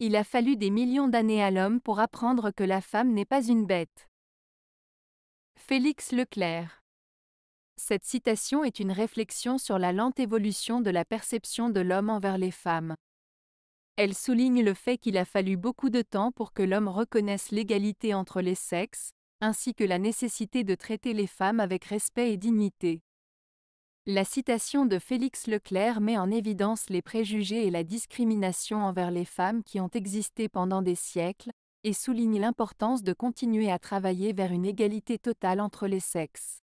Il a fallu des millions d'années à l'homme pour apprendre que la femme n'est pas une bête. Félix Leclerc Cette citation est une réflexion sur la lente évolution de la perception de l'homme envers les femmes. Elle souligne le fait qu'il a fallu beaucoup de temps pour que l'homme reconnaisse l'égalité entre les sexes, ainsi que la nécessité de traiter les femmes avec respect et dignité. La citation de Félix Leclerc met en évidence les préjugés et la discrimination envers les femmes qui ont existé pendant des siècles, et souligne l'importance de continuer à travailler vers une égalité totale entre les sexes.